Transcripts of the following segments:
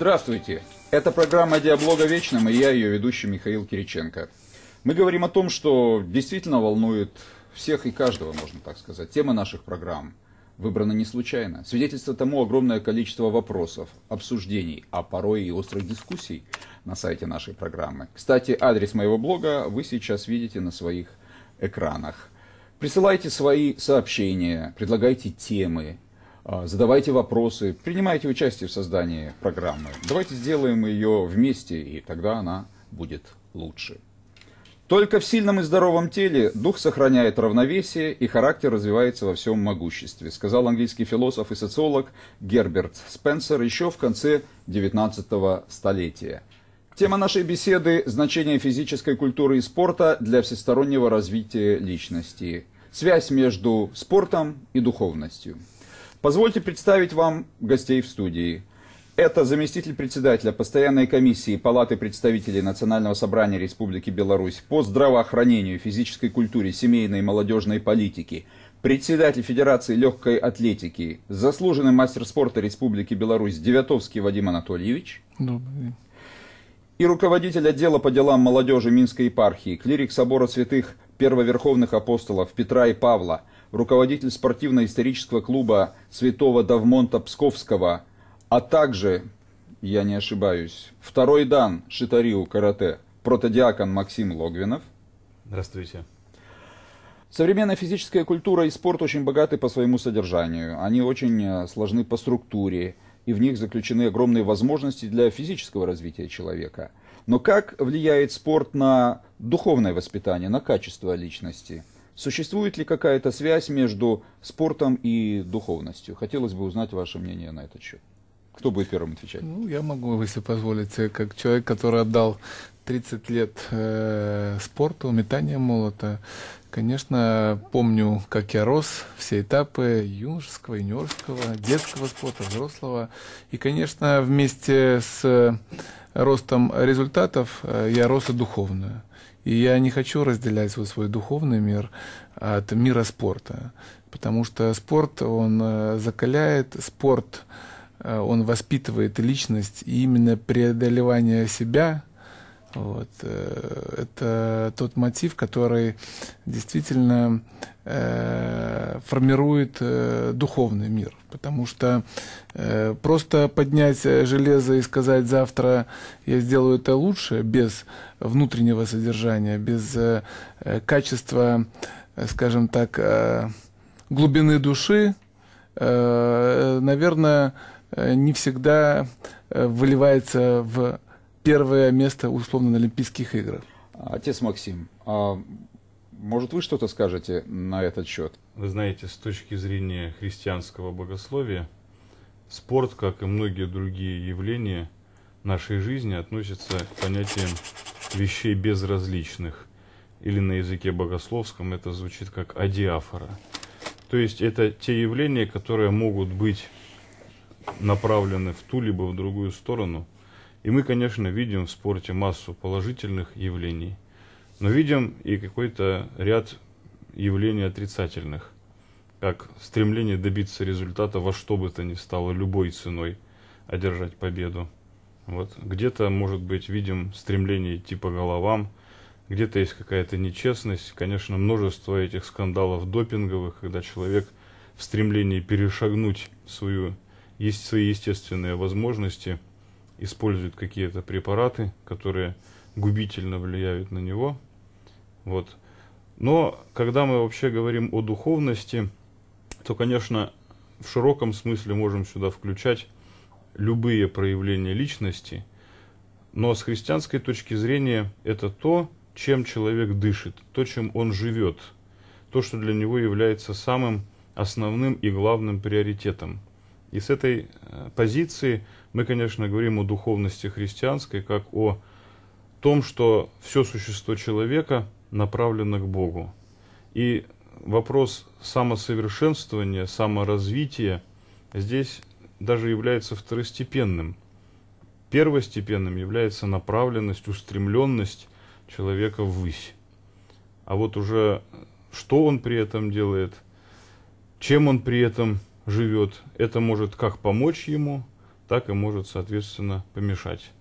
Здравствуйте! Это программа «Диаблога вечным» и я, ее ведущий Михаил Кириченко. Мы говорим о том, что действительно волнует всех и каждого, можно так сказать. Тема наших программ выбрана не случайно. Свидетельство тому огромное количество вопросов, обсуждений, а порой и острых дискуссий на сайте нашей программы. Кстати, адрес моего блога вы сейчас видите на своих экранах. Присылайте свои сообщения, предлагайте темы, а, задавайте вопросы, принимайте участие в создании программы. Давайте сделаем ее вместе, и тогда она будет лучше. Только в сильном и здоровом теле дух сохраняет равновесие и характер развивается во всем могуществе, сказал английский философ и социолог Герберт Спенсер еще в конце 19 столетия. Тема нашей беседы – значение физической культуры и спорта для всестороннего развития личности. Связь между спортом и духовностью. Позвольте представить вам гостей в студии. Это заместитель председателя Постоянной комиссии Палаты представителей Национального собрания Республики Беларусь по здравоохранению, физической культуре, семейной и молодежной политике, председатель Федерации легкой атлетики, заслуженный мастер спорта Республики Беларусь Девятовский Вадим Анатольевич. Добрый день. И руководитель отдела по делам молодежи Минской епархии, клирик собора святых первоверховных апостолов Петра и Павла – руководитель спортивно-исторического клуба Святого Давмонта Псковского, а также, я не ошибаюсь, второй дан Шитариу Карате, протодиакон Максим Логвинов. Здравствуйте. Современная физическая культура и спорт очень богаты по своему содержанию. Они очень э, сложны по структуре, и в них заключены огромные возможности для физического развития человека. Но как влияет спорт на духовное воспитание, на качество личности? Существует ли какая-то связь между спортом и духовностью? Хотелось бы узнать ваше мнение на этот счет. Кто будет первым отвечать? Ну, я могу, если позволите, как человек, который отдал 30 лет э, спорту, метанию молота. Конечно, помню, как я рос, все этапы юношеского, юниорского, детского спорта, взрослого. И, конечно, вместе с э, ростом результатов э, я рос и духовно. И я не хочу разделять вот свой духовный мир а, от мира спорта, потому что спорт, он э, закаляет, спорт, э, он воспитывает личность, и именно преодолевание себя, вот, э, это тот мотив, который действительно формирует духовный мир. Потому что просто поднять железо и сказать завтра я сделаю это лучше без внутреннего содержания, без э, э, качества, э, скажем так, глубины души, наверное, не всегда выливается в первое место условно на Олимпийских играх. Отец Максим, а может вы что-то скажете на этот счет? Вы знаете, с точки зрения христианского богословия, спорт, как и многие другие явления нашей жизни, относится к понятиям вещей безразличных. Или на языке богословском это звучит как адиафора. То есть это те явления, которые могут быть направлены в ту либо в другую сторону. И мы, конечно, видим в спорте массу положительных явлений, но видим и какой-то ряд явлений отрицательных, как стремление добиться результата во что бы то ни стало любой ценой, одержать победу. Вот. Где-то, может быть, видим стремление идти по головам, где-то есть какая-то нечестность. Конечно, множество этих скандалов допинговых, когда человек в стремлении перешагнуть свою, есть свои естественные возможности, использует какие-то препараты, которые губительно влияют на него. Вот. Но когда мы вообще говорим о духовности, то, конечно, в широком смысле можем сюда включать любые проявления личности, но с христианской точки зрения это то, чем человек дышит, то, чем он живет, то, что для него является самым основным и главным приоритетом. И с этой э, позиции мы, конечно, говорим о духовности христианской, как о том, что все существо человека направлено к Богу. И вопрос самосовершенствования, саморазвития здесь даже является второстепенным. Первостепенным является направленность, устремленность человека ввысь. А вот уже что он при этом делает, чем он при этом живет, это может как помочь ему, так и может, соответственно, помешать.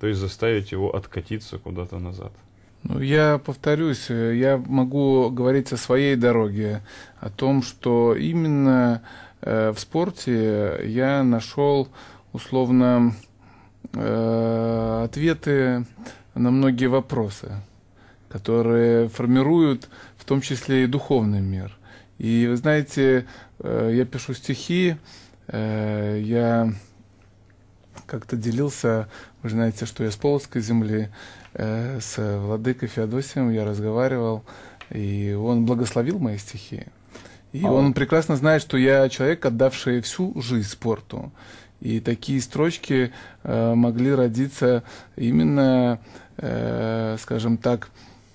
То есть заставить его откатиться куда-то назад. Ну, я повторюсь, э, я могу говорить о своей дороге, о том, что именно Э, в спорте я нашел условно э, ответы на многие вопросы, которые формируют в том числе и духовный мир. И вы знаете, э, я пишу стихи, я как-то делился, вы знаете, что я с Полоцкой земли, с владыкой Феодосием я разговаривал, и он благословил мои стихи. И а он, он прекрасно знает, что я человек, отдавший всю жизнь спорту. И такие строчки э, могли родиться именно, э, скажем так,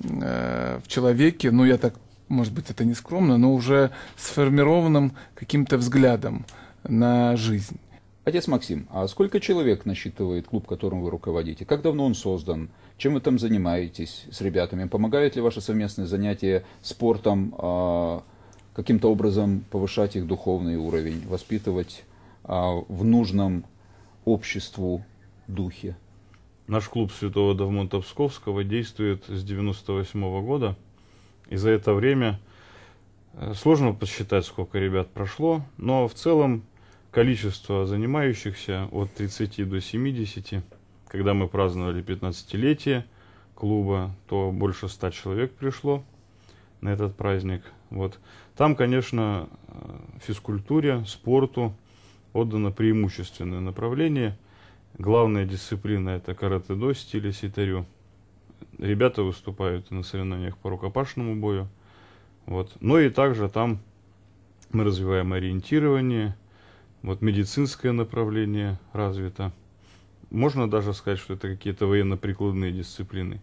э, в человеке, ну я так, может быть, это не скромно, но уже сформированным каким-то взглядом на жизнь. Отец Максим, а сколько человек насчитывает клуб, которым вы руководите? Как давно он создан? Чем вы там занимаетесь с ребятами? Помогают ли ваши совместные занятия спортом? Э каким-то образом повышать их духовный уровень, воспитывать а, в нужном обществу духе. Наш клуб Святого Давмонта Псковского действует с 98 -го года, и за это время э, сложно подсчитать, сколько ребят прошло, но в целом количество занимающихся от 30 до 70, когда мы праздновали 15-летие клуба, то больше 100 человек пришло – на этот праздник. Вот. Там, конечно, э, физкультуре, спорту отдано преимущественное направление. Главная дисциплина – это каратэ-до стиле ситарю. Ребята выступают на соревнованиях по рукопашному бою. Вот. Но и также там мы развиваем ориентирование, вот медицинское направление развито. Можно даже сказать, что это какие-то военно-прикладные дисциплины.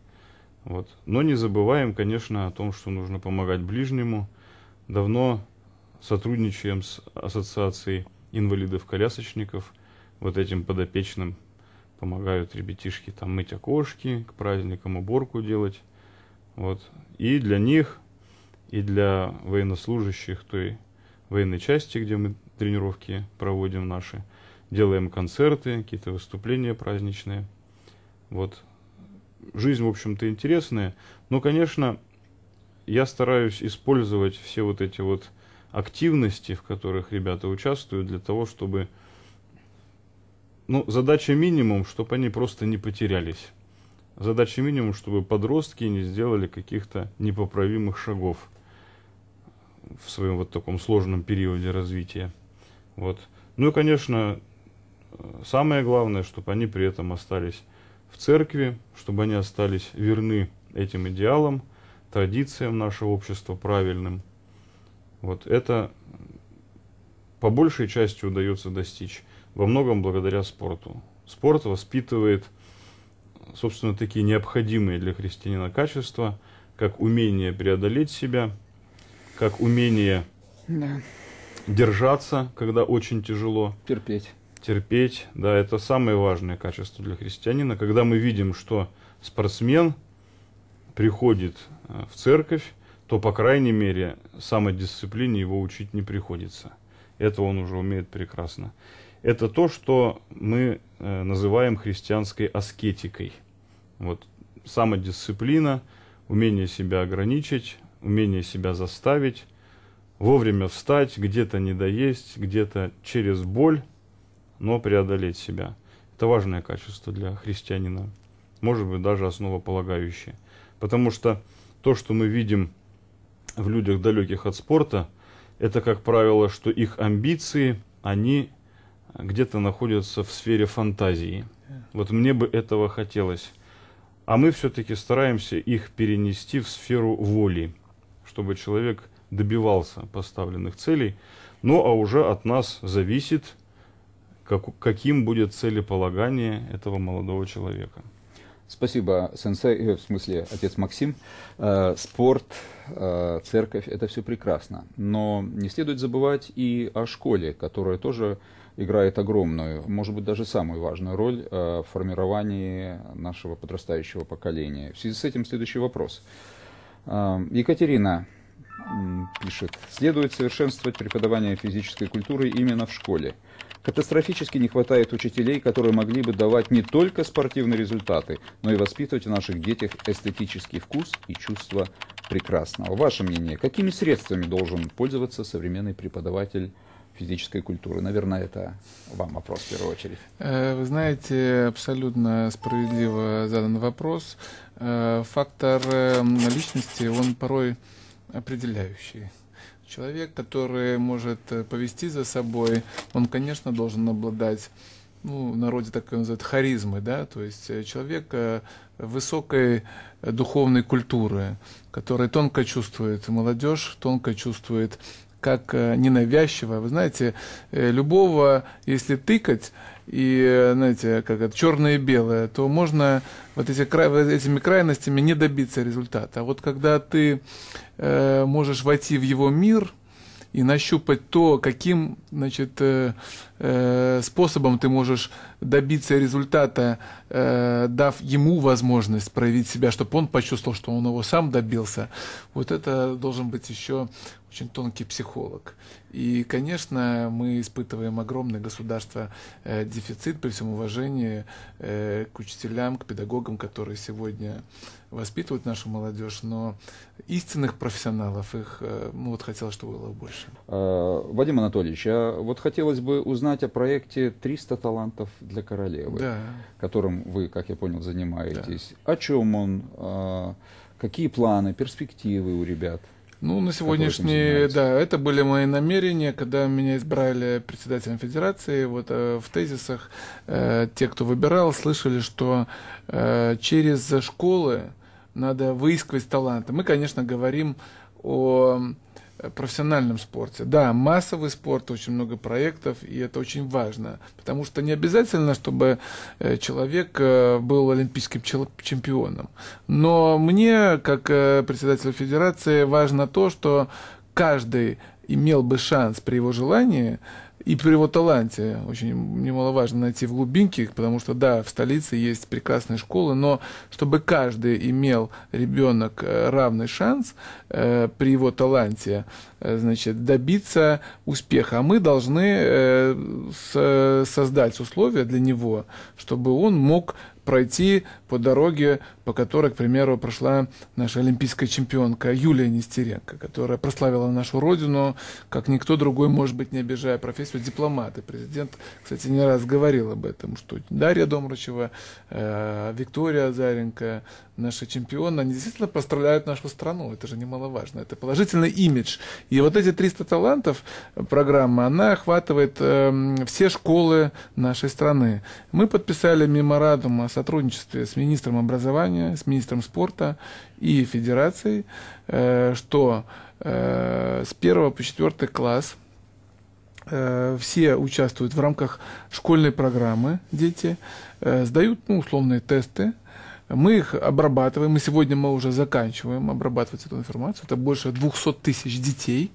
Вот. Но не забываем, конечно, о том, что нужно помогать ближнему. Давно сотрудничаем с Ассоциацией инвалидов-колясочников. Вот этим подопечным помогают ребятишки там мыть окошки, к праздникам уборку делать. Вот. И для них, и для военнослужащих той военной части, где мы тренировки проводим наши, делаем концерты, какие-то выступления праздничные. Вот жизнь, в общем-то, интересная. Но, конечно, я стараюсь использовать все вот эти вот активности, в которых ребята участвуют, для того, чтобы... Ну, задача минимум, чтобы они просто не потерялись. Задача минимум, чтобы подростки не сделали каких-то непоправимых шагов в своем вот таком сложном периоде развития. Вот. Ну и, конечно, самое главное, чтобы они при этом остались в церкви, чтобы они остались верны этим идеалам, традициям нашего общества правильным. Вот это по большей части удается достичь, во многом благодаря спорту. Спорт воспитывает, собственно, такие необходимые для христианина качества, как умение преодолеть себя, как умение да. держаться, когда очень тяжело. Терпеть терпеть, да, это самое важное качество для христианина. Когда мы видим, что спортсмен приходит э, в церковь, то, по крайней мере, самодисциплине его учить не приходится. Это он уже умеет прекрасно. Это то, что мы э, называем христианской аскетикой. Вот самодисциплина, умение себя ограничить, умение себя заставить, вовремя встать, где-то не доесть, где-то через боль – но преодолеть себя. Это важное качество для христианина, может быть, даже основополагающее. Потому что то, что мы видим в людях, далеких от спорта, это, как правило, что их амбиции, они где-то находятся в сфере фантазии. Вот мне бы этого хотелось. А мы все-таки стараемся их перенести в сферу воли, чтобы человек добивался поставленных целей. Ну а уже от нас зависит, как, каким будет целеполагание этого молодого человека. Спасибо, сенсей, э, в смысле, отец Максим. Э, спорт, э, церковь – это все прекрасно. Но не следует забывать и о школе, которая тоже играет огромную, может быть, даже самую важную роль в формировании нашего подрастающего поколения. В связи с этим следующий вопрос. Екатерина пишет, следует совершенствовать преподавание физической культуры именно в школе – Катастрофически не хватает учителей, которые могли бы давать не только спортивные результаты, но и воспитывать в наших детях эстетический вкус и чувство прекрасного. Ваше мнение, какими средствами должен пользоваться современный преподаватель физической культуры? Наверное, это вам вопрос в первую очередь. Э, вы знаете, абсолютно справедливо задан вопрос. Э, фактор эм, личности, он порой определяющий. Человек, который может э, повести за собой, он, конечно, должен обладать ну, в народе так его называют харизмы, да, то есть э, человек э, высокой духовной культуры, который тонко чувствует молодежь, тонко чувствует как ненавязчиво. Вы знаете, любого, если тыкать, и, э, знаете, как это, черное и белое, то можно вот эти, этими крайностями не добиться результата. А вот когда ты э, можешь войти в его мир и нащупать то, каким, значит, э, Э, способом ты можешь добиться результата, э, дав ему возможность проявить себя, чтобы он почувствовал, что он его сам добился, вот это должен быть еще очень тонкий психолог. И, конечно, мы испытываем огромный государство э, дефицит при всем уважении к учителям, к педагогам, которые сегодня воспитывают нашу молодежь, но истинных профессионалов их, ну вот хотелось, чтобы было больше. А, Вадим Анатольевич, а вот хотелось бы узнать, узнать о проекте «300 талантов для королевы», да. которым вы, как я понял, занимаетесь. Да. О чем он? А, какие планы, перспективы у ребят? Ну, на сегодняшний, да, это были мои намерения, когда меня избрали председателем федерации, вот э, в тезисах э, те, кто выбирал, слышали, что э, через школы надо выискивать таланты. Мы, конечно, говорим о профессиональном спорте. Да, массовый спорт, очень много проектов, и это очень важно, потому что не обязательно, чтобы э, человек э, был олимпийским чемпионом. Но мне, как э, председателю федерации, важно то, что каждый имел бы шанс при его желании и при его таланте очень немаловажно найти в глубинке, потому что, да, в столице есть прекрасные школы, но чтобы каждый имел ребенок э, равный шанс э, при его таланте, Э, значит, добиться успеха. А мы должны э, э, создать условия для него, чтобы он мог пройти по дороге, по которой, к примеру, прошла наша олимпийская чемпионка Юлия Нестеренко, которая прославила нашу родину, как никто другой, может быть, не обижая профессию дипломата. Президент, кстати, не раз говорил об этом, что Дарья Домрачева, э, Виктория Заренко наша чемпионы, они действительно прославляют нашу страну. Это же немаловажно. Это положительный имидж. И вот эти 300 талантов программа, она охватывает э, все школы нашей страны. Мы подписали меморандум о сотрудничестве с министром образования, с министром спорта и федерацией, э, что э, с 1 по 4 класс э, все участвуют в рамках школьной программы, дети, э, сдают ну, условные тесты, мы их обрабатываем, и сегодня мы уже заканчиваем обрабатывать эту информацию. Это больше 200 тысяч детей,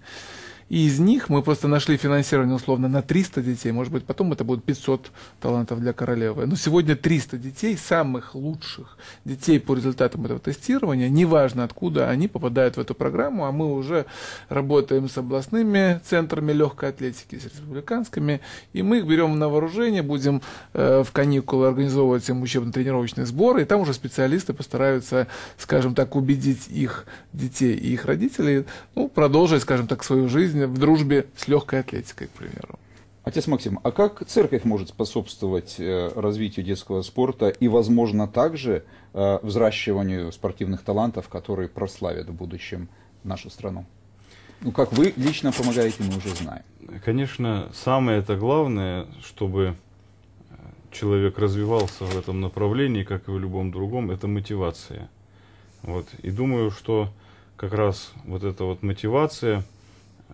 и из них мы просто нашли финансирование условно на 300 детей, может быть, потом это будет 500 талантов для королевы. Но сегодня 300 детей, самых лучших детей по результатам этого тестирования, неважно откуда они попадают в эту программу, а мы уже работаем с областными центрами легкой атлетики, с республиканскими, и мы их берем на вооружение, будем э, в каникулы организовывать им учебно-тренировочные сборы, и там уже специалисты постараются, скажем так, убедить их детей и их родителей, ну, продолжить, скажем так, свою жизнь в дружбе с легкой атлетикой, к примеру. Отец Максим, а как церковь может способствовать э, развитию детского спорта и, возможно, также э, взращиванию спортивных талантов, которые прославят в будущем нашу страну? Ну, как вы лично помогаете, мы уже знаем. Конечно, самое это главное, чтобы э, человек развивался в этом направлении, как и в любом другом, это мотивация. Вот. И думаю, что как раз вот эта вот мотивация –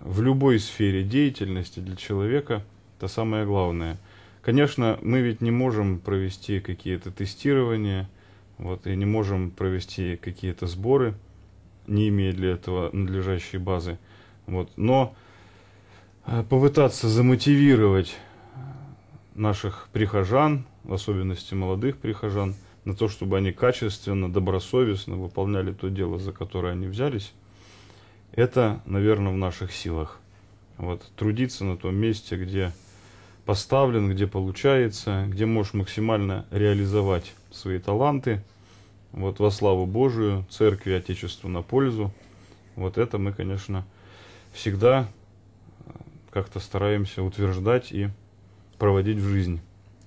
в любой сфере деятельности для человека это самое главное. Конечно, мы ведь не можем провести какие-то тестирования, вот, и не можем провести какие-то сборы, не имея для этого надлежащей базы. Вот, но э, попытаться замотивировать наших прихожан, в особенности молодых прихожан, на то, чтобы они качественно, добросовестно выполняли то дело, за которое они взялись, это, наверное, в наших силах. Вот, трудиться на том месте, где поставлен, где получается, где можешь максимально реализовать свои таланты. Вот во славу Божию, церкви, Отечеству на пользу. Вот это мы, конечно, всегда э, как-то стараемся утверждать и проводить в жизнь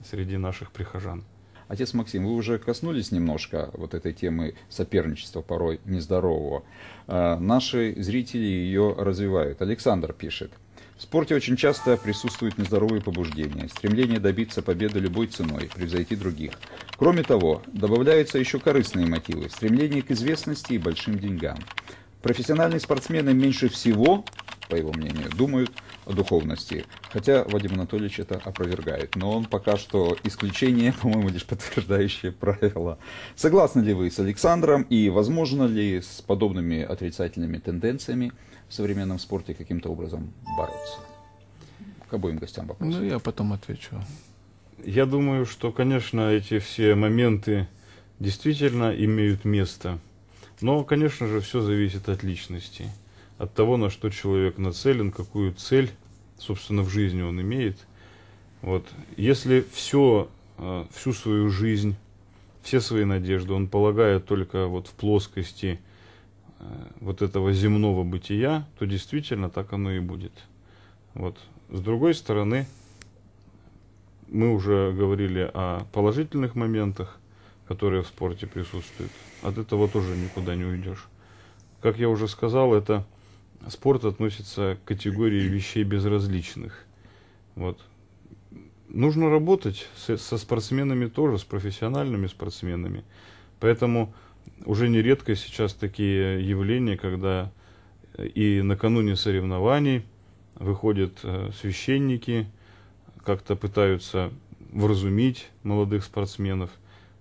среди наших прихожан. Отец Максим, вы уже коснулись немножко вот этой темы соперничества порой нездорового. А, наши зрители ее развивают. Александр пишет. В спорте очень часто присутствуют нездоровые побуждения, стремление добиться победы любой ценой, превзойти других. Кроме того, добавляются еще корыстные мотивы, стремление к известности и большим деньгам. Профессиональные спортсмены меньше всего, по его мнению, думают духовности. Хотя Вадим Анатольевич это опровергает, но он пока что исключение, по-моему, лишь подтверждающее правило. Согласны ли вы с Александром и возможно ли с подобными отрицательными тенденциями в современном спорте каким-то образом бороться? К обоим гостям вопрос. Ну, я потом отвечу. Я думаю, что, конечно, эти все моменты действительно имеют место. Но, конечно же, все зависит от личности от того, на что человек нацелен, какую цель, собственно, в жизни он имеет. Вот. Если все, э, всю свою жизнь, все свои надежды он полагает только вот в плоскости э, вот этого земного бытия, то действительно так оно и будет. Вот. С другой стороны, мы уже говорили о положительных моментах, которые в спорте присутствуют. От этого тоже никуда не уйдешь. Как я уже сказал, это спорт относится к категории вещей безразличных. Вот. Нужно работать со, со спортсменами тоже, с профессиональными спортсменами. Поэтому уже нередко сейчас такие явления, когда э, и накануне соревнований выходят э, священники, как-то пытаются вразумить молодых спортсменов.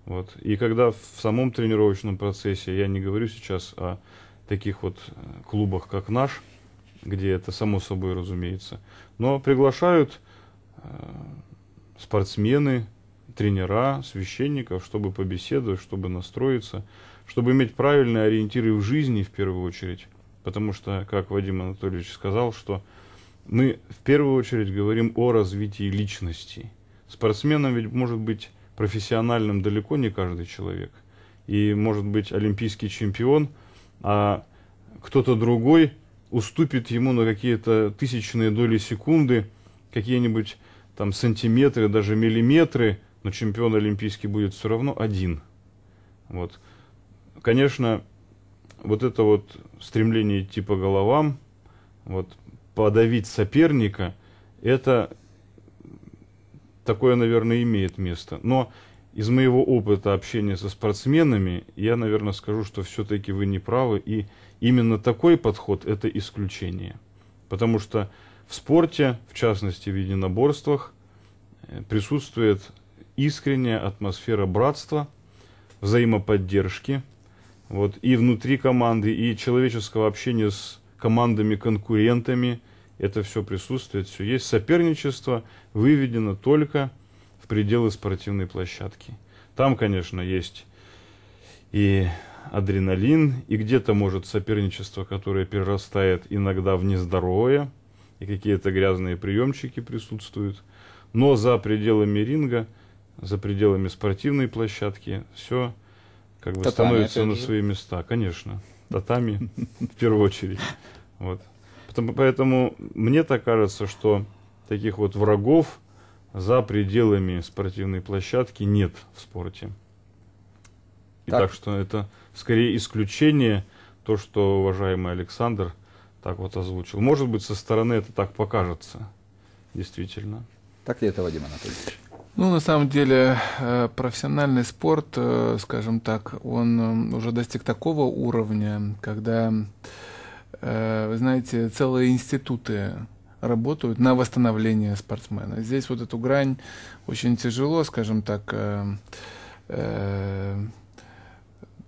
Вот. И когда в самом тренировочном процессе, я не говорю сейчас о таких вот э, клубах, как наш, где это само собой разумеется. Но приглашают э, спортсмены, тренера, священников, чтобы побеседовать, чтобы настроиться, чтобы иметь правильные ориентиры в жизни в первую очередь. Потому что, как Вадим Анатольевич сказал, что мы в первую очередь говорим о развитии личности. Спортсменом ведь может быть профессиональным далеко не каждый человек. И может быть олимпийский чемпион – а кто-то другой уступит ему на какие-то тысячные доли секунды, какие-нибудь там сантиметры, даже миллиметры, но чемпион олимпийский будет все равно один. Вот. Конечно, вот это вот стремление идти по головам, вот, подавить соперника, это такое, наверное, имеет место. Но из моего опыта общения со спортсменами, я, наверное, скажу, что все-таки вы не правы, и именно такой подход – это исключение. Потому что в спорте, в частности в единоборствах, э, присутствует искренняя атмосфера братства, взаимоподдержки, вот, и внутри команды, и человеческого общения с командами-конкурентами, это все присутствует, все есть. Соперничество выведено только пределы спортивной площадки. Там, конечно, есть и адреналин, и где-то может соперничество, которое перерастает иногда в нездоровое, и какие-то грязные приемчики присутствуют. Но за пределами ринга, за пределами спортивной площадки, все как бы татами, становится на же. свои места, конечно. Татами в первую очередь. Вот. Поэтому мне так кажется, что таких вот врагов за пределами спортивной площадки нет в спорте. И так. так что это скорее исключение, то, что уважаемый Александр так вот озвучил. Может быть, со стороны это так покажется, действительно. Так ли это, Вадим Анатольевич? Ну, на самом деле, э, профессиональный спорт, э, скажем так, он уже достиг такого уровня, когда, э, вы знаете, целые институты работают на восстановление спортсмена. Здесь вот эту грань очень тяжело, скажем так, э, э,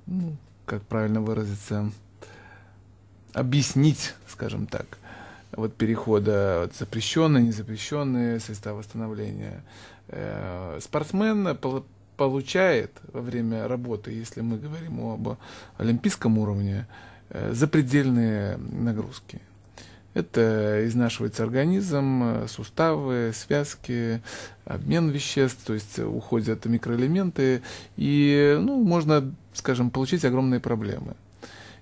ну, как правильно выразиться, объяснить, скажем так, вот перехода вот, запрещенные, незапрещенные средства восстановления. Э, спортсмен пол получает во время работы, если мы говорим об олимпийском уровне, э, запредельные нагрузки. Это изнашивается организм, э, суставы, связки, обмен веществ, то есть э, уходят микроэлементы, и ну, можно, скажем, получить огромные проблемы.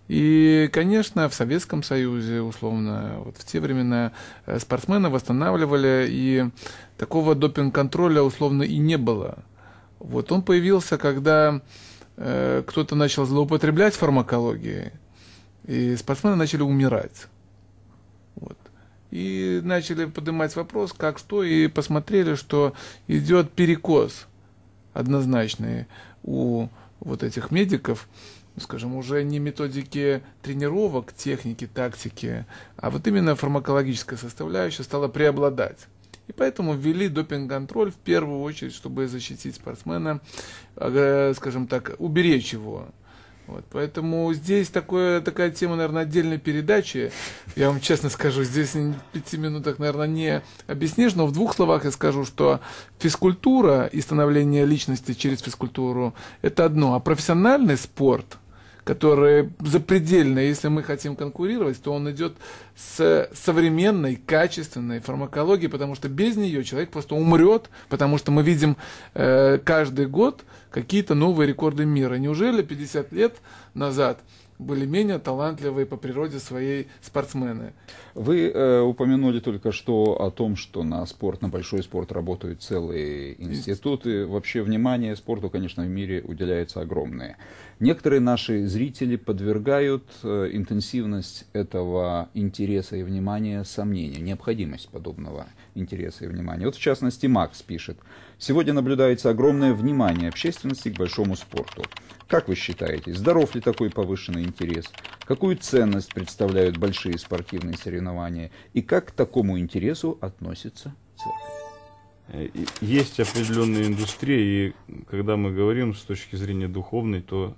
И, конечно, в Советском Союзе, условно, вот в те времена э, спортсмены восстанавливали, и такого допинг-контроля, условно, и не было. Вот он появился, когда э, кто-то начал злоупотреблять фармакологией, и спортсмены начали умирать и начали поднимать вопрос, как что, и посмотрели, что идет перекос однозначный у вот этих медиков, ну, скажем, уже не методики тренировок, техники, тактики, а вот именно фармакологическая составляющая стала преобладать. И поэтому ввели допинг-контроль в первую очередь, чтобы защитить спортсмена, э, скажем так, уберечь его вот, поэтому здесь такое, такая тема, наверное, отдельной передачи. Я вам честно скажу, здесь в пяти минутах, наверное, не объяснишь, но в двух словах я скажу, что физкультура и становление личности через физкультуру – это одно, а профессиональный спорт – которые запредельный. Если мы хотим конкурировать, то он идет с современной, качественной фармакологией, потому что без нее человек просто умрет, потому что мы видим э, каждый год какие-то новые рекорды мира. Неужели 50 лет назад были менее талантливые по природе своей спортсмены. Вы э, упомянули только что о том, что на спорт, на большой спорт работают целые институты. Вообще внимание спорту, конечно, в мире уделяется огромное. Некоторые наши зрители подвергают э, интенсивность этого интереса и внимания сомнению, необходимость подобного интереса и внимания. Вот в частности Макс пишет, сегодня наблюдается огромное внимание общественности к большому спорту. Как вы считаете, здоров ли такой повышенный интерес? Какую ценность представляют большие спортивные соревнования? И как к такому интересу относится церковь? Э, есть определенные индустрии, и когда мы говорим с точки зрения духовной, то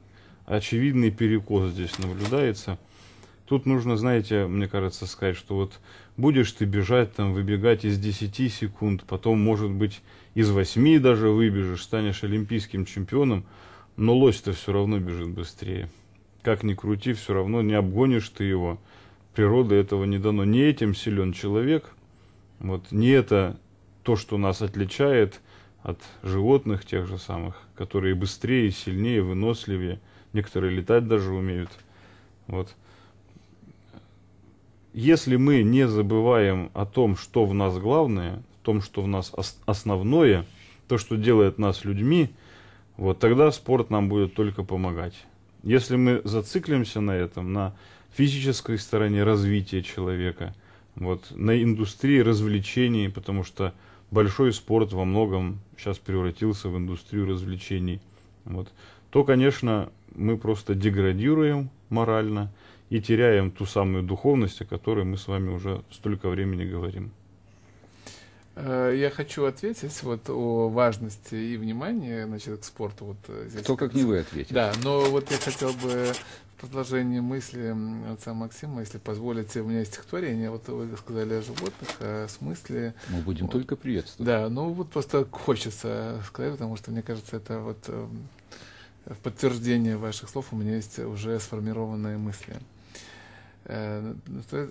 очевидный перекос здесь наблюдается. Тут нужно, знаете, мне кажется, сказать, что вот будешь ты бежать, там, выбегать из 10 секунд, потом, может быть, из 8 даже выбежишь, станешь олимпийским чемпионом, но лось-то все равно бежит быстрее. Как ни крути, все равно не обгонишь ты его. Природа этого не дано. Не этим силен человек, вот не это то, что нас отличает от животных тех же самых, которые быстрее, сильнее, выносливее – некоторые летать даже умеют. Вот. Если мы не забываем о том, что в нас главное, о том, что в нас основное, то, что делает нас людьми, вот тогда спорт нам будет только помогать. Если мы зациклимся на этом, на физической стороне развития человека, вот, на индустрии развлечений, потому что большой спорт во многом сейчас превратился в индустрию развлечений, вот, то, конечно, мы просто деградируем морально и теряем ту самую духовность, о которой мы с вами уже столько времени говорим. Э, я хочу ответить вот о важности и внимании значит, к спорту. Вот э, здесь Кто как не вы ответите. Да, но вот я хотел бы в продолжении мысли отца Максима, если позволите, у меня есть стихотворение, вот вы сказали о животных, о смысле. Мы будем вот. только приветствовать. Да, ну вот просто хочется сказать, потому что мне кажется, это вот эм, в подтверждение ваших слов у меня есть уже сформированные мысли. Э,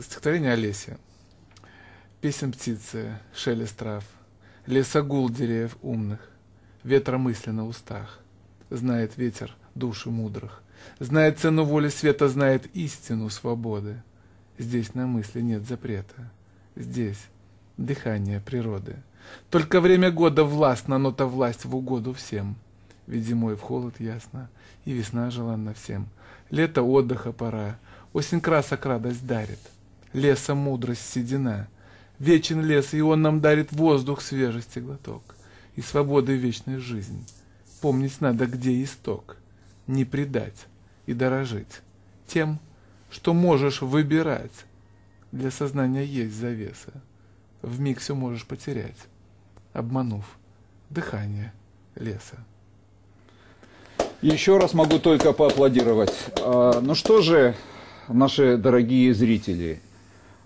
стихотворение Олеся. Песен птицы, шелест трав, Лесогул деревьев умных, Ветра мысли на устах. Знает ветер души мудрых, Знает цену воли света, Знает истину свободы. Здесь на мысли нет запрета, Здесь дыхание природы. Только время года властно, но та власть в угоду всем — ведь зимой в холод ясно, и весна желанна всем. Лето отдыха пора, осень красок радость дарит, леса мудрость седина. Вечен лес, и он нам дарит воздух свежести глоток, и свободы вечной жизнь. Помнить надо, где исток, не предать и дорожить тем, что можешь выбирать. Для сознания есть завеса, в миг все можешь потерять, обманув дыхание леса. Еще раз могу только поаплодировать. А, ну что же, наши дорогие зрители,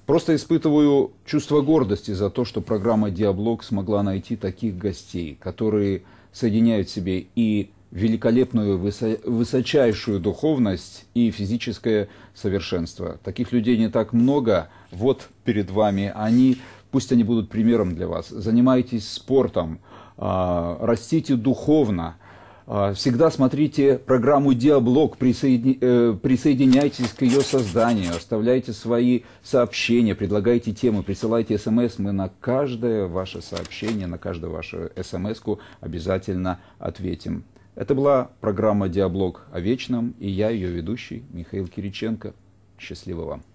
просто испытываю чувство гордости за то, что программа «Диаблог» смогла найти таких гостей, которые соединяют в себе и великолепную, высочайшую духовность и физическое совершенство. Таких людей не так много. Вот перед вами они. Пусть они будут примером для вас. Занимайтесь спортом, а, растите духовно – а, всегда смотрите программу «Диаблог», присоединя... Э, присоединяйтесь к ее созданию, оставляйте свои сообщения, предлагайте темы, присылайте смс. Мы на каждое ваше сообщение, на каждую вашу смс обязательно ответим. Это была программа «Диаблог о вечном» и я, ее ведущий, Михаил Кириченко. Счастливо вам!